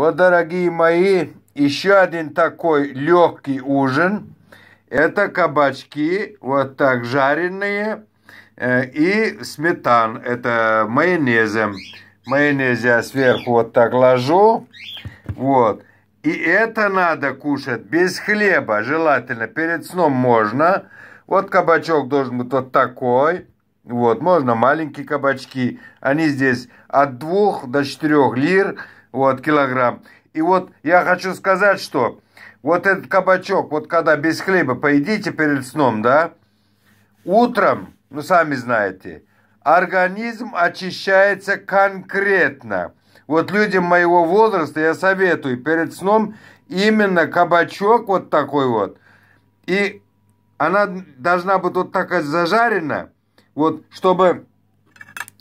Вот, дорогие мои, еще один такой легкий ужин. Это кабачки, вот так жареные, э, и сметан, это майонезом. Майонез я сверху вот так ложу, вот. И это надо кушать без хлеба, желательно. Перед сном можно. Вот кабачок должен быть вот такой. Вот, можно маленькие кабачки. Они здесь от двух до 4 лир вот, килограмм. И вот я хочу сказать, что вот этот кабачок, вот когда без хлеба поедите перед сном, да, утром, ну, сами знаете, организм очищается конкретно. Вот людям моего возраста я советую перед сном именно кабачок вот такой вот. И она должна быть вот такая зажарена, вот, чтобы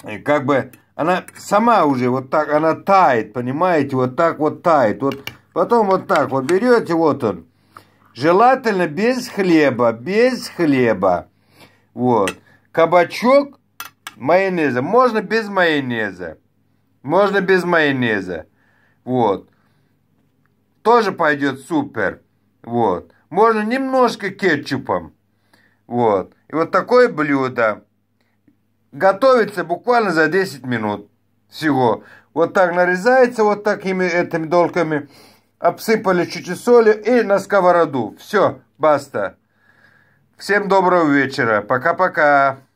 э, как бы она сама уже вот так, она тает, понимаете, вот так вот тает. Вот потом вот так вот берете, вот он. Желательно без хлеба, без хлеба. Вот. Кабачок майонеза. Можно без майонеза. Можно без майонеза. Вот. Тоже пойдет супер. Вот. Можно немножко кетчупом. Вот. И вот такое блюдо. Готовится буквально за 10 минут всего. Вот так нарезается, вот такими этими долками. Обсыпали чуть-чуть соли и на сковороду. Все, баста. Всем доброго вечера. Пока-пока.